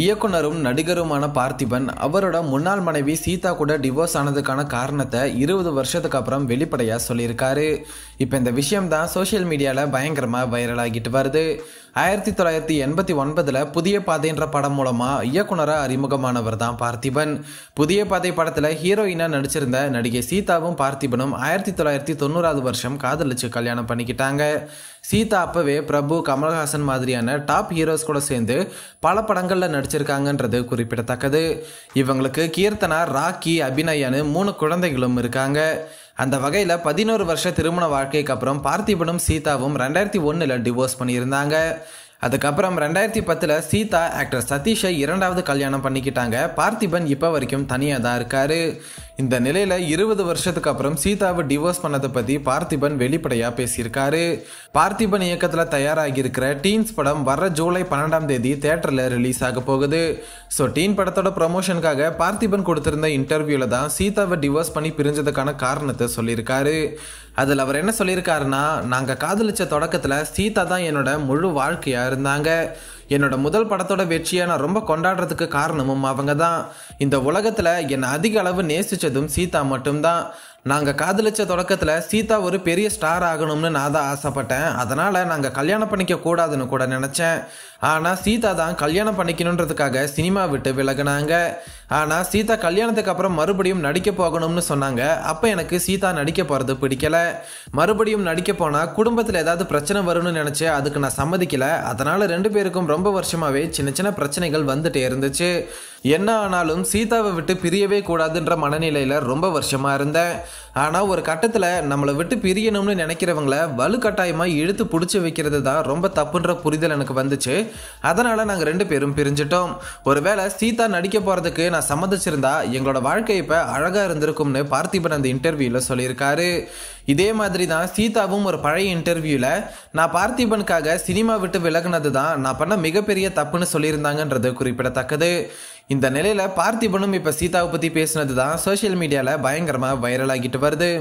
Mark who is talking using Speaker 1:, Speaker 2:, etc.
Speaker 1: இயக்குனரும் நடிகருமான பார்த்திபன் அவரோட முன்னாள் மனைவி சீதா கூட டிவோர்ஸ் ஆனதுக்கான காரணத்தை இருபது வருஷத்துக்கு அப்புறம் வெளிப்படையாக சொல்லியிருக்காரு இப்போ இந்த விஷயம் தான் சோஷியல் மீடியாவில் பயங்கரமாக வைரல் ஆகிட்டு வருது ஆயிரத்தி தொள்ளாயிரத்தி எண்பத்தி ஒன்பதில் புதிய பாதைன்ற படம் மூலமாக இயக்குனராக அறிமுகமானவர் தான் பார்த்திபன் புதிய பாதை படத்தில் ஹீரோயினாக நடிச்சிருந்த நடிகை சீதாவும் பார்த்திபனும் ஆயிரத்தி தொள்ளாயிரத்தி தொண்ணூறாவது வருஷம் காதலிச்சு கல்யாணம் பண்ணிக்கிட்டாங்க சீதா அப்பவே பிரபு கமல்ஹாசன் மாதிரியான டாப் ஹீரோஸ் கூட சேர்ந்து பல படங்களில் நடிச்சிருக்காங்கன்றது குறிப்பிடத்தக்கது இவங்களுக்கு கீர்த்தனா ராக்கி அபிநயான்னு மூணு குழந்தைகளும் இருக்காங்க அந்த வகையில் பதினோரு வருஷ திருமண வாழ்க்கைக்கு அப்புறம் பார்த்திபனும் சீதாவும் ரெண்டாயிரத்தி ஒன்றில் டிவோர்ஸ் பண்ணியிருந்தாங்க அதுக்கப்புறம் ரெண்டாயிரத்தி பத்தில் சீதா ஆக்டர் சதீஷை இரண்டாவது கல்யாணம் பண்ணிக்கிட்டாங்க பார்த்திபன் இப்போ வரைக்கும் தனியாக தான் இருக்கார் இந்த நிலையில இருபது வருஷத்துக்கு அப்புறம் சீதாவை டிவோர்ஸ் பண்ணதை பத்தி பார்த்திபன் வெளிப்படையா பேசியிருக்காரு பார்த்திபன் இயக்கத்துல தயாராகி இருக்கிற டீன்ஸ் படம் வர ஜூலை பன்னெண்டாம் தேதி தேட்டர்ல ரிலீஸ் ஆக போகுது ஸோ டீன் படத்தோட ப்ரமோஷனுக்காக பார்த்திபன் கொடுத்திருந்த இன்டர்வியூல தான் சீதாவை டிவோர்ஸ் பண்ணி பிரிஞ்சதுக்கான காரணத்தை சொல்லியிருக்காரு அதில் அவர் என்ன சொல்லியிருக்காருன்னா நாங்கள் காதலிச்ச தொடக்கத்தில் சீதா தான் என்னோட முழு வாழ்க்கையாக இருந்தாங்க என்னோட முதல் படத்தோட வெற்றியை நான் ரொம்ப கொண்டாடுறதுக்கு காரணமும் அவங்க தான் இந்த உலகத்தில் என்னை அதிக அளவு நேசித்ததும் சீதா மட்டும்தான் நாங்கள் காதலிச்ச தொடக்கத்தில் சீதா ஒரு பெரிய ஸ்டார் ஆகணும்னு நான் தான் ஆசைப்பட்டேன் அதனால் நாங்கள் கல்யாணம் பண்ணிக்க கூடாதுன்னு கூட நினச்சேன் ஆனால் சீதா தான் கல்யாணம் பண்ணிக்கணுன்றதுக்காக சினிமா விட்டு விலகினாங்க ஆனால் சீதா கல்யாணத்துக்கு அப்புறம் மறுபடியும் நடிக்க போகணும்னு சொன்னாங்க அப்போ எனக்கு சீதா நடிக்க போகிறது பிடிக்கலை மறுபடியும் நடிக்க போனால் குடும்பத்தில் ஏதாவது பிரச்சனை வரும்னு நினச்சி அதுக்கு நான் சம்மதிக்கலை அதனால் ரெண்டு பேருக்கும் ரொம்ப வருஷமாகவே சின்ன சின்ன பிரச்சனைகள் வந்துட்டே இருந்துச்சு என்ன ஆனாலும் சீதாவை விட்டு பிரியவே கூடாதுன்ற மனநிலையில் ரொம்ப வருஷமாக இருந்தேன் ஆனால் ஒரு கட்டத்தில் நம்மளை விட்டு பிரியணும்னு நினைக்கிறவங்கள வலுக்கட்டாயமாக இழுத்து பிடிச்சி வைக்கிறது தான் ரொம்ப தப்புன்ற புரிதல் எனக்கு வந்துச்சு அதனால் நாங்கள் ரெண்டு பேரும் பிரிஞ்சிட்டோம் ஒருவேளை சீதா நடிக்க போகிறதுக்கு நான் சம்மதிச்சிருந்தா எங்களோட வாழ்க்கை இப்போ அழகாக இருந்திருக்கும்னு பார்த்திபன் அந்த இன்டர்வியூவில் சொல்லியிருக்காரு இதே மாதிரி தான் சீதாவும் ஒரு பழைய இன்டர்வியூவில் நான் பார்த்திபனுக்காக சினிமா விட்டு விலகினது தான் நான் பண்ண மிகப்பெரிய தப்புன்னு சொல்லியிருந்தாங்கன்றது குறிப்பிடத்தக்கது இந்த நிலையில் பார்த்திபனும் இப்போ சீதாவை பற்றி பேசுனது தான் சோஷியல் மீடியாவில் பயங்கரமாக வைரல் ஆகிட்டு வருது